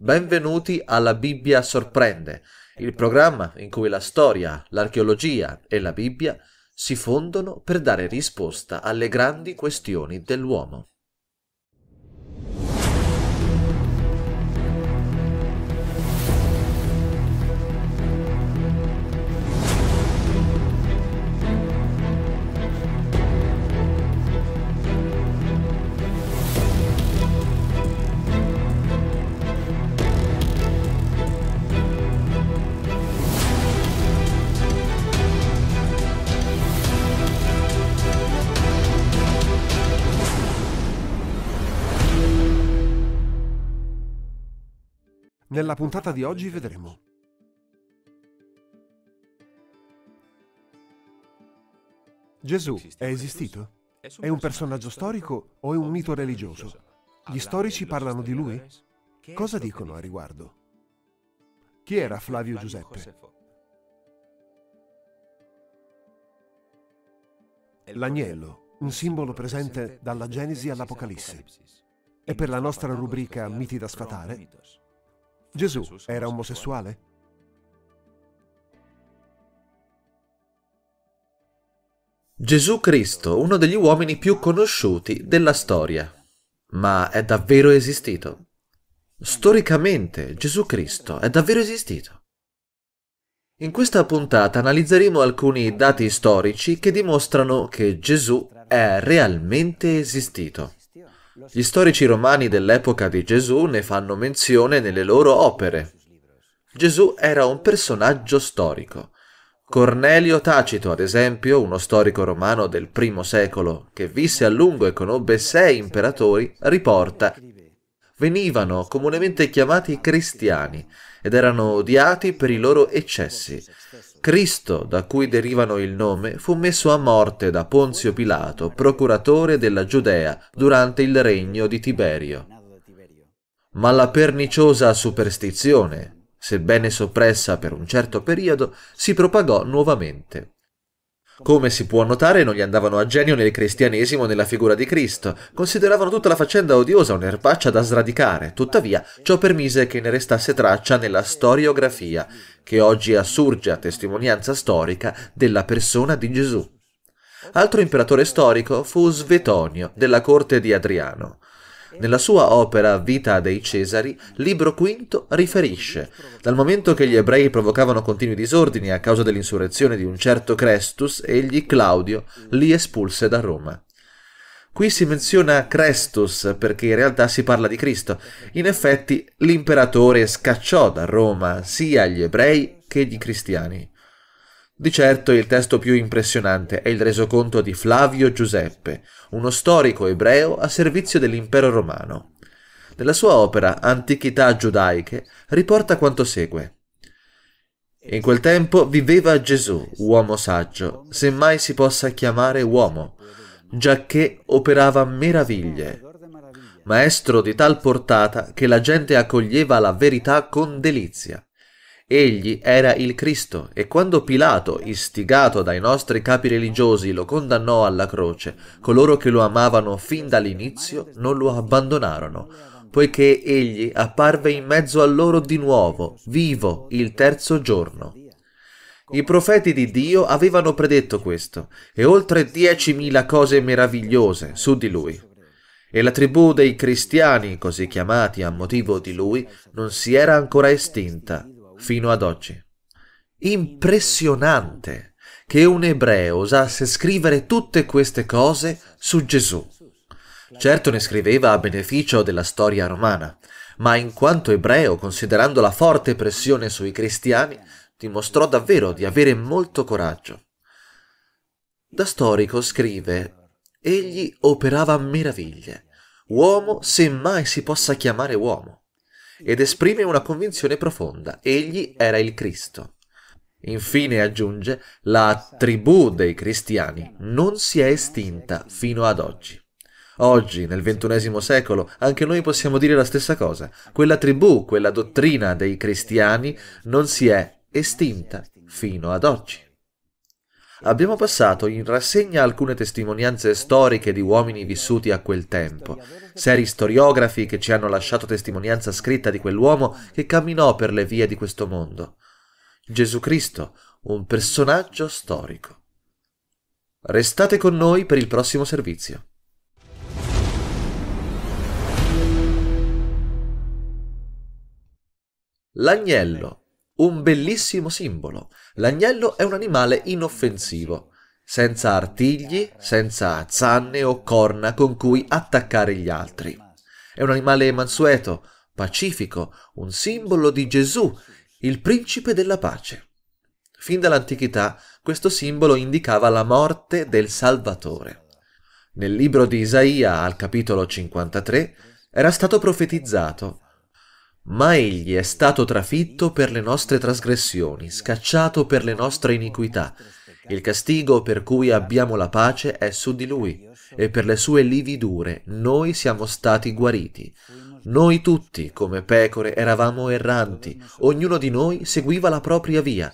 Benvenuti alla Bibbia Sorprende, il programma in cui la storia, l'archeologia e la Bibbia si fondono per dare risposta alle grandi questioni dell'uomo. Nella puntata di oggi vedremo Gesù è esistito? È un personaggio storico o è un mito religioso? Gli storici parlano di lui? Cosa dicono a riguardo? Chi era Flavio Giuseppe? L'agnello, un simbolo presente dalla Genesi all'Apocalisse. E per la nostra rubrica Miti da sfatare, Gesù era omosessuale? Gesù Cristo, uno degli uomini più conosciuti della storia. Ma è davvero esistito? Storicamente Gesù Cristo è davvero esistito. In questa puntata analizzeremo alcuni dati storici che dimostrano che Gesù è realmente esistito. Gli storici romani dell'epoca di Gesù ne fanno menzione nelle loro opere. Gesù era un personaggio storico. Cornelio Tacito, ad esempio, uno storico romano del I secolo, che visse a lungo e conobbe sei imperatori, riporta venivano comunemente chiamati cristiani ed erano odiati per i loro eccessi. Cristo, da cui derivano il nome, fu messo a morte da Ponzio Pilato, procuratore della Giudea, durante il regno di Tiberio. Ma la perniciosa superstizione, sebbene soppressa per un certo periodo, si propagò nuovamente. Come si può notare, non gli andavano a genio nel cristianesimo nella figura di Cristo, consideravano tutta la faccenda odiosa un'erbaccia da sradicare, tuttavia ciò permise che ne restasse traccia nella storiografia, che oggi assurge a testimonianza storica della persona di Gesù. Altro imperatore storico fu Svetonio, della corte di Adriano. Nella sua opera Vita dei Cesari, Libro V riferisce, dal momento che gli ebrei provocavano continui disordini a causa dell'insurrezione di un certo Crestus, egli, Claudio, li espulse da Roma. Qui si menziona Crestus perché in realtà si parla di Cristo. In effetti l'imperatore scacciò da Roma sia gli ebrei che gli cristiani. Di certo il testo più impressionante è il resoconto di Flavio Giuseppe, uno storico ebreo a servizio dell'impero romano. Nella sua opera Antichità giudaiche riporta quanto segue. In quel tempo viveva Gesù, uomo saggio, semmai si possa chiamare uomo, giacché operava meraviglie, maestro di tal portata che la gente accoglieva la verità con delizia. Egli era il Cristo e quando Pilato, istigato dai nostri capi religiosi, lo condannò alla croce, coloro che lo amavano fin dall'inizio non lo abbandonarono, poiché egli apparve in mezzo a loro di nuovo, vivo, il terzo giorno. I profeti di Dio avevano predetto questo e oltre diecimila cose meravigliose su di lui. E la tribù dei cristiani, così chiamati a motivo di lui, non si era ancora estinta fino ad oggi. Impressionante che un ebreo osasse scrivere tutte queste cose su Gesù. Certo ne scriveva a beneficio della storia romana, ma in quanto ebreo, considerando la forte pressione sui cristiani, dimostrò davvero di avere molto coraggio. Da storico scrive, egli operava meraviglie, uomo se mai si possa chiamare uomo ed esprime una convinzione profonda. Egli era il Cristo. Infine aggiunge, la tribù dei cristiani non si è estinta fino ad oggi. Oggi, nel XXI secolo, anche noi possiamo dire la stessa cosa. Quella tribù, quella dottrina dei cristiani non si è estinta fino ad oggi abbiamo passato in rassegna alcune testimonianze storiche di uomini vissuti a quel tempo, seri storiografi che ci hanno lasciato testimonianza scritta di quell'uomo che camminò per le vie di questo mondo. Gesù Cristo, un personaggio storico. Restate con noi per il prossimo servizio. L'agnello un bellissimo simbolo. L'agnello è un animale inoffensivo, senza artigli, senza zanne o corna con cui attaccare gli altri. È un animale mansueto, pacifico, un simbolo di Gesù, il principe della pace. Fin dall'antichità questo simbolo indicava la morte del Salvatore. Nel libro di Isaia, al capitolo 53, era stato profetizzato ma egli è stato trafitto per le nostre trasgressioni, scacciato per le nostre iniquità. Il castigo per cui abbiamo la pace è su di lui, e per le sue lividure noi siamo stati guariti. Noi tutti, come pecore, eravamo erranti, ognuno di noi seguiva la propria via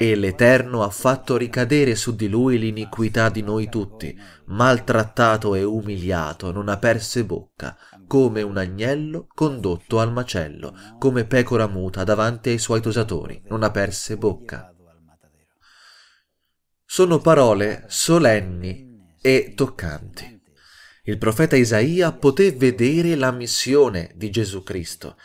e l'Eterno ha fatto ricadere su di lui l'iniquità di noi tutti, maltrattato e umiliato, non aperse bocca, come un agnello condotto al macello, come pecora muta davanti ai suoi tosatori, non aperse bocca. Sono parole solenni e toccanti. Il profeta Isaia poté vedere la missione di Gesù Cristo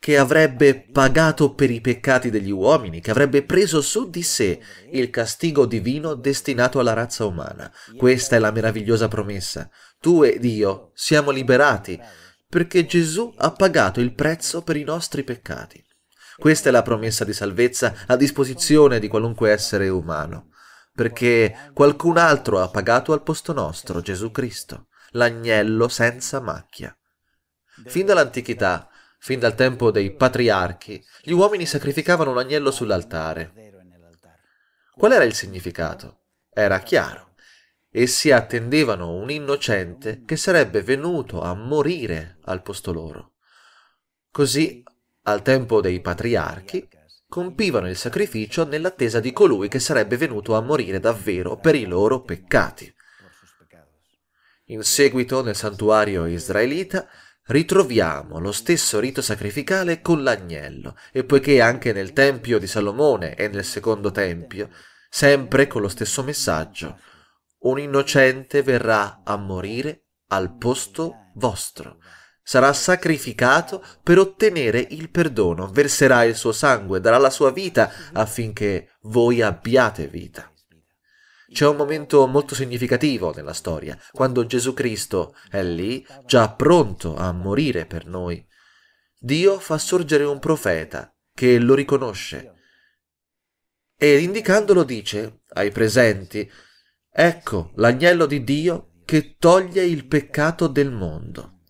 che avrebbe pagato per i peccati degli uomini, che avrebbe preso su di sé il castigo divino destinato alla razza umana. Questa è la meravigliosa promessa. Tu ed io siamo liberati perché Gesù ha pagato il prezzo per i nostri peccati. Questa è la promessa di salvezza a disposizione di qualunque essere umano, perché qualcun altro ha pagato al posto nostro, Gesù Cristo, l'agnello senza macchia. Fin dall'antichità Fin dal tempo dei patriarchi, gli uomini sacrificavano un agnello sull'altare. Qual era il significato? Era chiaro. Essi attendevano un innocente che sarebbe venuto a morire al posto loro. Così, al tempo dei patriarchi, compivano il sacrificio nell'attesa di colui che sarebbe venuto a morire davvero per i loro peccati. In seguito, nel santuario israelita, ritroviamo lo stesso rito sacrificale con l'agnello, e poiché anche nel Tempio di Salomone e nel Secondo Tempio, sempre con lo stesso messaggio, un innocente verrà a morire al posto vostro, sarà sacrificato per ottenere il perdono, verserà il suo sangue, darà la sua vita affinché voi abbiate vita. C'è un momento molto significativo nella storia, quando Gesù Cristo è lì, già pronto a morire per noi. Dio fa sorgere un profeta che lo riconosce e indicandolo dice ai presenti, ecco l'agnello di Dio che toglie il peccato del mondo.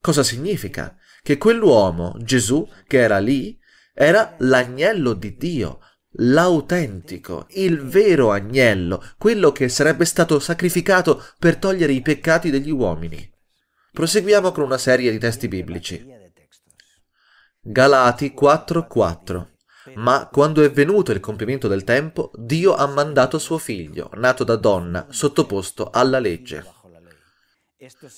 Cosa significa? Che quell'uomo, Gesù, che era lì, era l'agnello di Dio, l'autentico, il vero agnello, quello che sarebbe stato sacrificato per togliere i peccati degli uomini. Proseguiamo con una serie di testi biblici. Galati 4:4 ma quando è venuto il compimento del tempo, Dio ha mandato suo figlio, nato da donna, sottoposto alla legge.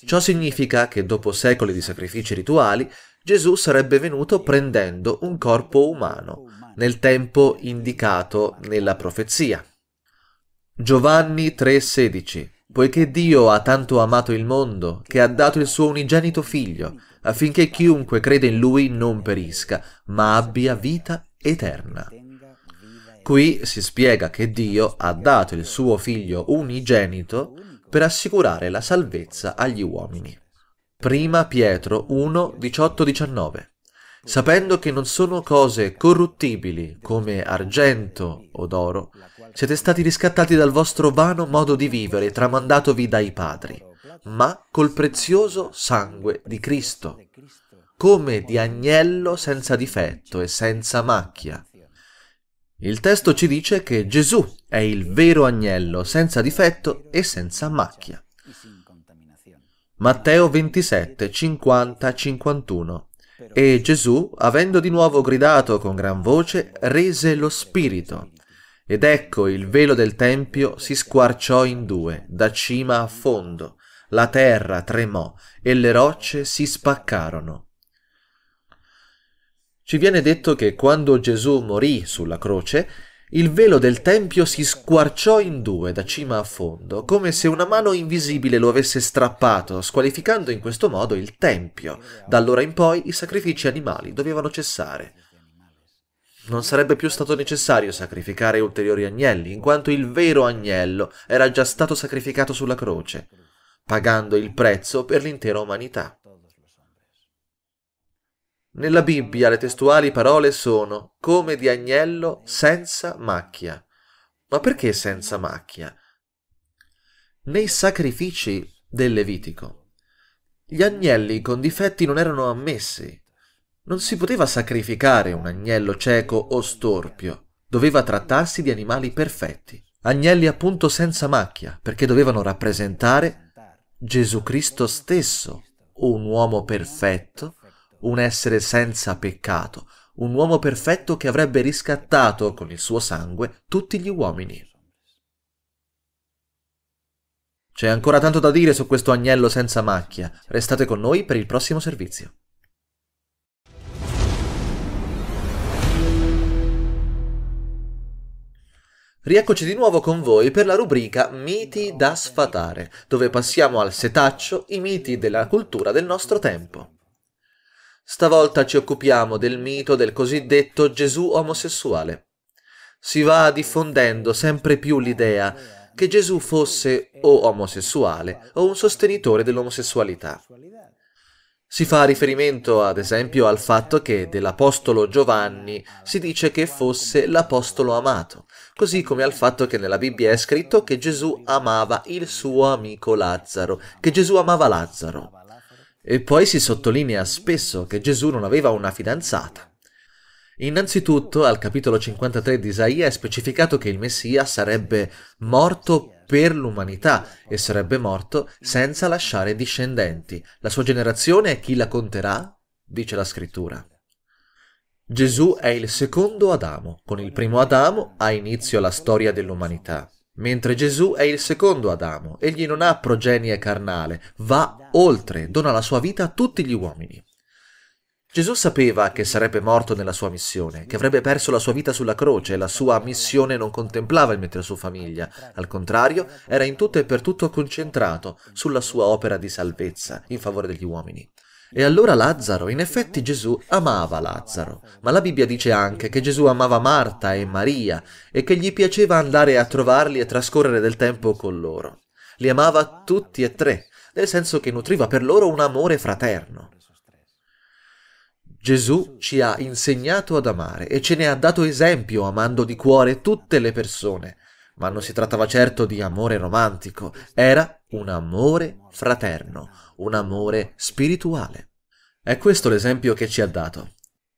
Ciò significa che dopo secoli di sacrifici rituali, Gesù sarebbe venuto prendendo un corpo umano, nel tempo indicato nella profezia. Giovanni 3:16 Poiché Dio ha tanto amato il mondo, che ha dato il suo unigenito figlio, affinché chiunque crede in lui non perisca, ma abbia vita eterna. Qui si spiega che Dio ha dato il suo figlio unigenito per assicurare la salvezza agli uomini. Prima Pietro 1, 18, 19 sapendo che non sono cose corruttibili come argento o d'oro, siete stati riscattati dal vostro vano modo di vivere tramandatovi dai padri, ma col prezioso sangue di Cristo, come di agnello senza difetto e senza macchia. Il testo ci dice che Gesù è il vero agnello senza difetto e senza macchia. Matteo 27, 50, 51 e Gesù, avendo di nuovo gridato con gran voce, rese lo spirito. Ed ecco il velo del tempio si squarciò in due, da cima a fondo, la terra tremò e le rocce si spaccarono. Ci viene detto che quando Gesù morì sulla croce, il velo del tempio si squarciò in due da cima a fondo, come se una mano invisibile lo avesse strappato, squalificando in questo modo il tempio. Da allora in poi i sacrifici animali dovevano cessare. Non sarebbe più stato necessario sacrificare ulteriori agnelli, in quanto il vero agnello era già stato sacrificato sulla croce, pagando il prezzo per l'intera umanità. Nella Bibbia le testuali parole sono come di agnello senza macchia. Ma perché senza macchia? Nei sacrifici del Levitico gli agnelli con difetti non erano ammessi. Non si poteva sacrificare un agnello cieco o storpio, doveva trattarsi di animali perfetti. Agnelli appunto senza macchia, perché dovevano rappresentare Gesù Cristo stesso, un uomo perfetto un essere senza peccato, un uomo perfetto che avrebbe riscattato con il suo sangue tutti gli uomini. C'è ancora tanto da dire su questo agnello senza macchia. Restate con noi per il prossimo servizio. Rieccoci di nuovo con voi per la rubrica Miti da sfatare, dove passiamo al setaccio i miti della cultura del nostro tempo. Stavolta ci occupiamo del mito del cosiddetto Gesù omosessuale. Si va diffondendo sempre più l'idea che Gesù fosse o omosessuale o un sostenitore dell'omosessualità. Si fa riferimento ad esempio al fatto che dell'Apostolo Giovanni si dice che fosse l'Apostolo amato, così come al fatto che nella Bibbia è scritto che Gesù amava il suo amico Lazzaro, che Gesù amava Lazzaro. E poi si sottolinea spesso che Gesù non aveva una fidanzata. Innanzitutto, al capitolo 53 di Isaia è specificato che il Messia sarebbe morto per l'umanità e sarebbe morto senza lasciare discendenti. La sua generazione è chi la conterà, dice la scrittura. Gesù è il secondo Adamo. Con il primo Adamo ha inizio la storia dell'umanità. Mentre Gesù è il secondo Adamo, egli non ha progenie carnale, va oltre, dona la sua vita a tutti gli uomini. Gesù sapeva che sarebbe morto nella sua missione, che avrebbe perso la sua vita sulla croce e la sua missione non contemplava il mettere su famiglia, al contrario era in tutto e per tutto concentrato sulla sua opera di salvezza in favore degli uomini. E allora Lazzaro, in effetti Gesù amava Lazzaro, ma la Bibbia dice anche che Gesù amava Marta e Maria e che gli piaceva andare a trovarli e trascorrere del tempo con loro. Li amava tutti e tre, nel senso che nutriva per loro un amore fraterno. Gesù ci ha insegnato ad amare e ce ne ha dato esempio amando di cuore tutte le persone, ma non si trattava certo di amore romantico, era un amore fraterno, un amore spirituale. È questo l'esempio che ci ha dato.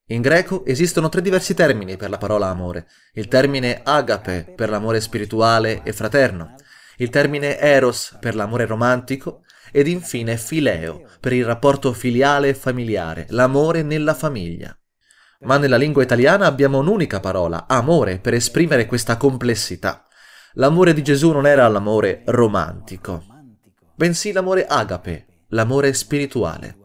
In greco esistono tre diversi termini per la parola amore. Il termine agape per l'amore spirituale e fraterno, il termine eros per l'amore romantico ed infine fileo per il rapporto filiale e familiare, l'amore nella famiglia. Ma nella lingua italiana abbiamo un'unica parola, amore, per esprimere questa complessità. L'amore di Gesù non era l'amore romantico, bensì l'amore agape, l'amore spirituale.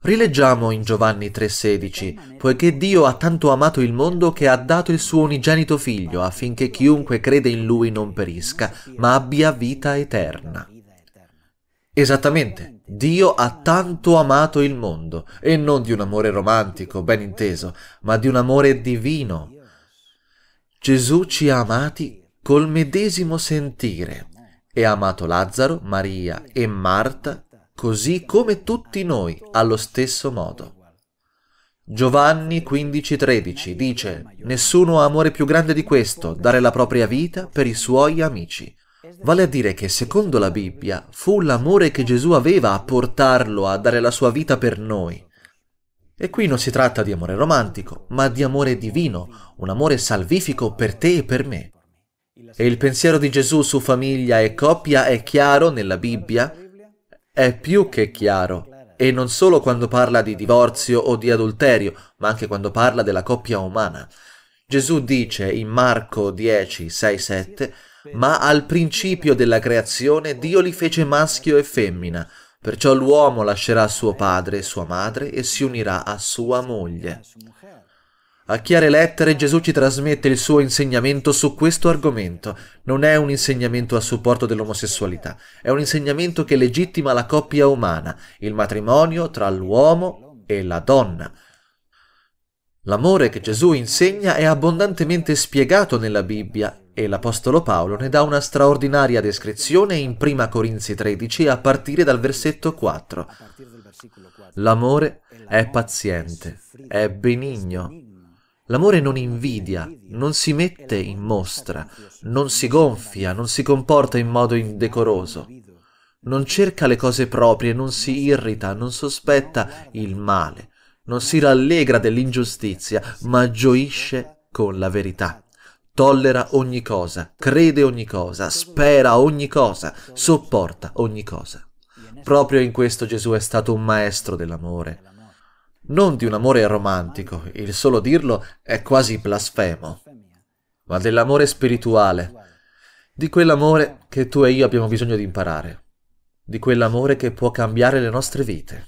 Rileggiamo in Giovanni 3:16, poiché Dio ha tanto amato il mondo che ha dato il suo unigenito figlio affinché chiunque crede in lui non perisca, ma abbia vita eterna. Esattamente, Dio ha tanto amato il mondo, e non di un amore romantico, ben inteso, ma di un amore divino. Gesù ci ha amati col medesimo sentire, e ha amato Lazzaro, Maria e Marta, così come tutti noi, allo stesso modo. Giovanni 15:13 dice, Nessuno ha amore più grande di questo, dare la propria vita per i suoi amici. Vale a dire che, secondo la Bibbia, fu l'amore che Gesù aveva a portarlo a dare la sua vita per noi. E qui non si tratta di amore romantico, ma di amore divino, un amore salvifico per te e per me. E il pensiero di Gesù su famiglia e coppia è chiaro nella Bibbia? È più che chiaro. E non solo quando parla di divorzio o di adulterio, ma anche quando parla della coppia umana. Gesù dice in Marco 10, 6, 7, ma al principio della creazione Dio li fece maschio e femmina, perciò l'uomo lascerà suo padre e sua madre e si unirà a sua moglie. A chiare lettere Gesù ci trasmette il suo insegnamento su questo argomento. Non è un insegnamento a supporto dell'omosessualità, è un insegnamento che legittima la coppia umana, il matrimonio tra l'uomo e la donna. L'amore che Gesù insegna è abbondantemente spiegato nella Bibbia e l'Apostolo Paolo ne dà una straordinaria descrizione in 1 Corinzi 13 a partire dal versetto 4. L'amore è paziente, è benigno, L'amore non invidia, non si mette in mostra, non si gonfia, non si comporta in modo indecoroso. Non cerca le cose proprie, non si irrita, non sospetta il male, non si rallegra dell'ingiustizia, ma gioisce con la verità. Tollera ogni cosa, crede ogni cosa, spera ogni cosa, sopporta ogni cosa. Proprio in questo Gesù è stato un maestro dell'amore non di un amore romantico, il solo dirlo è quasi blasfemo, ma dell'amore spirituale, di quell'amore che tu e io abbiamo bisogno di imparare, di quell'amore che può cambiare le nostre vite.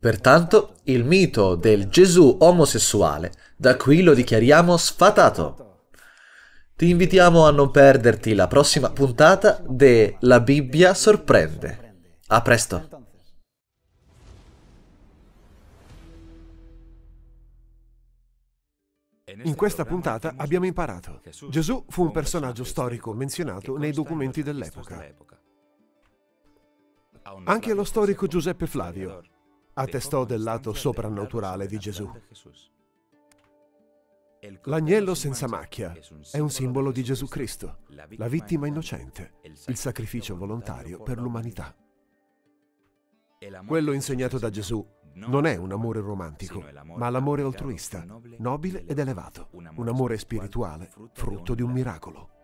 Pertanto il mito del Gesù omosessuale da qui lo dichiariamo sfatato. Ti invitiamo a non perderti la prossima puntata de La Bibbia sorprende. A presto! In questa puntata abbiamo imparato. Gesù fu un personaggio storico menzionato nei documenti dell'epoca. Anche lo storico Giuseppe Flavio attestò del lato soprannaturale di Gesù. L'agnello senza macchia è un simbolo di Gesù Cristo, la vittima innocente, il sacrificio volontario per l'umanità. Quello insegnato da Gesù non è un amore romantico, ma l'amore altruista, nobile ed elevato, un amore spirituale, frutto di un miracolo.